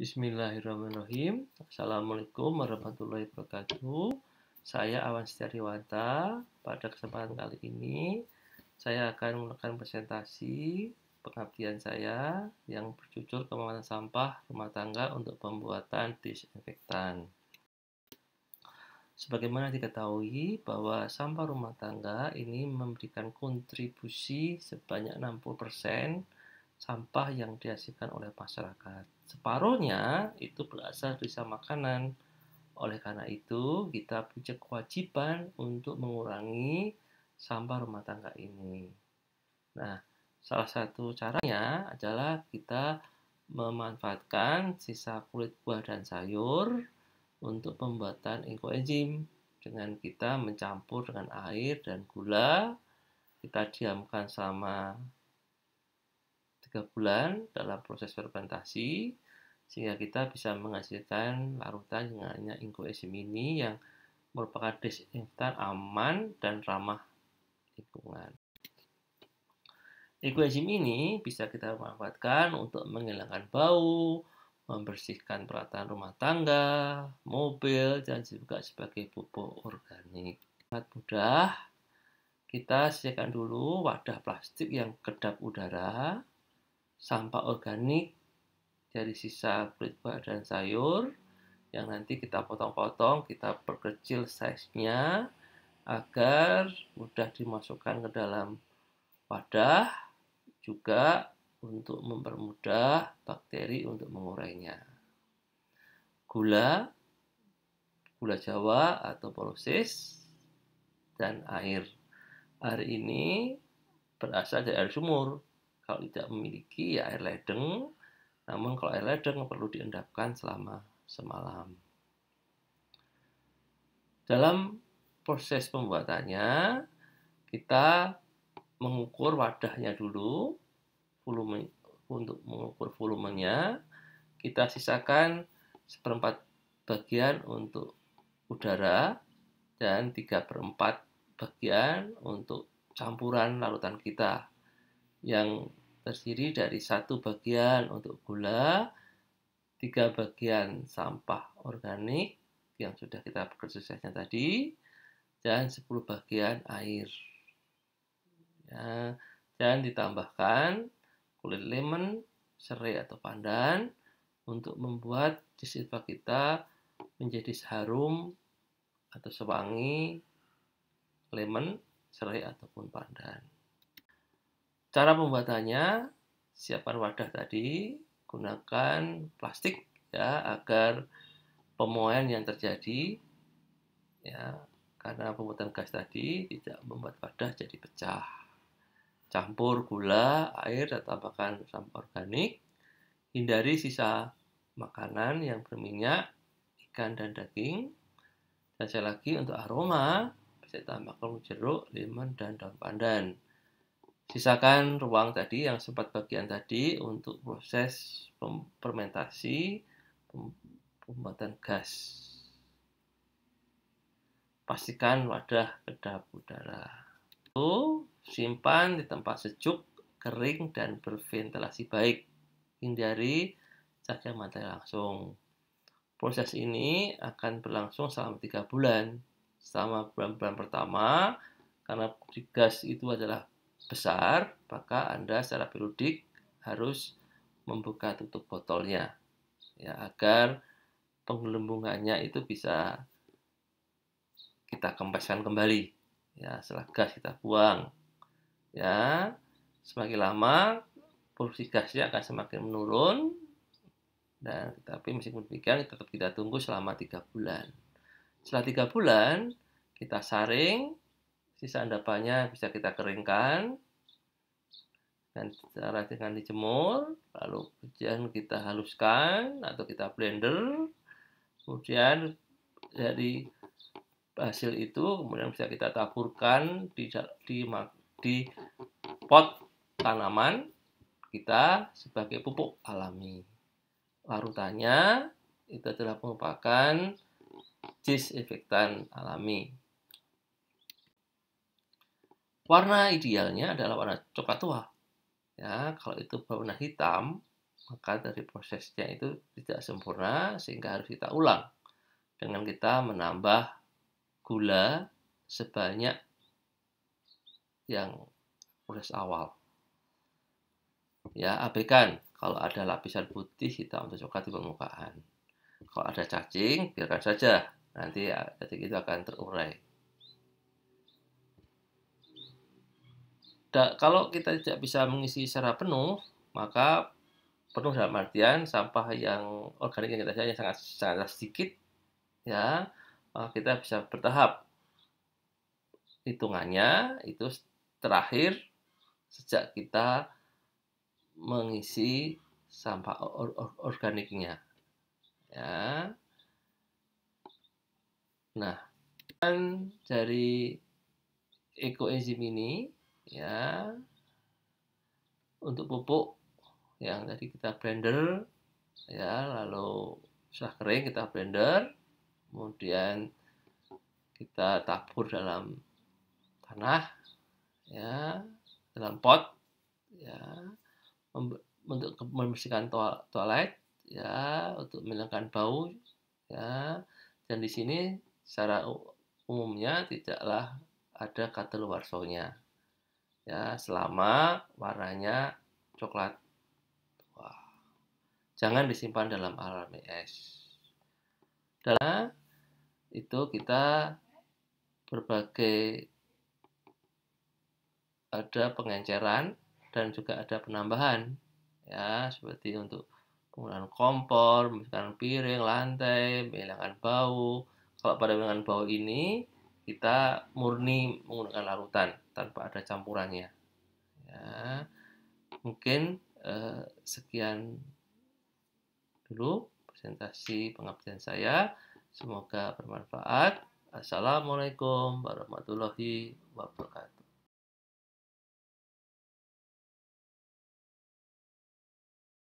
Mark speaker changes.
Speaker 1: Bismillahirrahmanirrahim. Assalamualaikum warahmatullahi wabarakatuh. Saya Awan Setiariwata. Pada kesempatan kali ini, saya akan melakukan presentasi pengabdian saya yang berjudul kemampuan sampah rumah tangga untuk pembuatan disinfektan. Sebagaimana diketahui bahwa sampah rumah tangga ini memberikan kontribusi sebanyak 60 sampah yang dihasilkan oleh masyarakat. Separuhnya itu berasal dari sisa makanan. Oleh karena itu, kita punya kewajiban untuk mengurangi sampah rumah tangga ini. Nah, salah satu caranya adalah kita memanfaatkan sisa kulit buah dan sayur untuk pembuatan ekoenzim dengan kita mencampur dengan air dan gula kita diamkan selama tiga bulan dalam proses fermentasi sehingga kita bisa menghasilkan larutan yang hanya inkoesim ini yang merupakan desinfektan aman dan ramah lingkungan. Egoism ini bisa kita manfaatkan untuk menghilangkan bau, membersihkan peralatan rumah tangga, mobil, dan juga sebagai pupuk organik. Sangat mudah, kita sediakan dulu wadah plastik yang kedap udara, sampah organik dari sisa kulit buah dan sayur yang nanti kita potong-potong, kita perkecil size-nya agar mudah dimasukkan ke dalam wadah juga untuk mempermudah bakteri untuk mengurainya. Gula, gula jawa atau polosis, dan air. Air ini berasal dari air sumur, kalau tidak memiliki, ya air ledeng. Namun kalau air ledeng perlu diendapkan selama semalam. Dalam proses pembuatannya, kita mengukur wadahnya dulu, volume, untuk mengukur volumenya, kita sisakan seperempat bagian untuk udara dan tiga per 4 bagian untuk campuran larutan kita yang terdiri dari satu bagian untuk gula, tiga bagian sampah organik yang sudah kita prosesnya tadi, dan sepuluh bagian air. Ya, dan ditambahkan kulit lemon, serai atau pandan untuk membuat disinfak kita menjadi harum atau sewangi lemon, serai ataupun pandan. Cara pembuatannya, siapkan wadah tadi, gunakan plastik ya agar pemuaian yang terjadi ya karena pembuatan gas tadi tidak membuat wadah jadi pecah. Campur gula, air dan tambahkan sampah organik. Hindari sisa makanan yang berminyak, ikan dan daging. Dan sekali lagi untuk aroma, bisa tambahkan jeruk, lemon dan daun pandan. Sisakan ruang tadi yang sempat bagian tadi untuk proses fermentasi pembuatan gas. Pastikan wadah kedap udara. Lalu simpan di tempat sejuk, kering, dan berventilasi baik. Hindari cahaya matahari langsung. Proses ini akan berlangsung selama tiga bulan. Selama bulan-bulan pertama, karena gas itu adalah besar, maka Anda secara periodik harus membuka tutup botolnya ya agar penggelembungannya itu bisa kita kempeskan kembali ya setelah gas kita buang ya semakin lama produksi gasnya akan semakin menurun dan tapi meskipun demikian tetap tidak tunggu selama tiga bulan setelah tiga bulan kita saring sisa endapannya bisa kita keringkan dan cara dengan dijemur lalu kemudian kita haluskan atau kita blender kemudian dari hasil itu kemudian bisa kita taburkan di di, di pot tanaman kita sebagai pupuk alami larutannya itu adalah merupakan disinfektan alami Warna idealnya adalah warna coklat tua. Ya, kalau itu warna hitam, maka dari prosesnya itu tidak sempurna sehingga harus kita ulang dengan kita menambah gula sebanyak yang proses awal. Ya, abaikan kalau ada lapisan putih, hitam, atau coklat di permukaan. Kalau ada cacing, biarkan saja. Nanti ya, detik itu akan terurai. da, kalau kita tidak bisa mengisi secara penuh, maka penuh dalam artian sampah yang organik yang kita saja sangat sangat sedikit ya eh, kita bisa bertahap hitungannya itu terakhir sejak kita mengisi sampah organiknya ya nah dan dari ekoenzim ini ya untuk pupuk yang tadi kita blender ya lalu sudah kering kita blender kemudian kita tabur dalam tanah ya dalam pot ya untuk membersihkan toilet ya untuk menghilangkan bau ya dan di sini secara umumnya tidaklah ada soalnya ya selama warnanya coklat. Wah. Jangan disimpan dalam alat es. Dalam itu kita berbagai ada pengenceran dan juga ada penambahan ya seperti untuk penggunaan kompor, misalkan piring, lantai, menghilangkan bau. Kalau pada dengan bau ini kita murni menggunakan larutan tanpa ada campurannya. Ya, mungkin eh, sekian dulu presentasi pengabdian saya. Semoga bermanfaat. Assalamualaikum warahmatullahi wabarakatuh.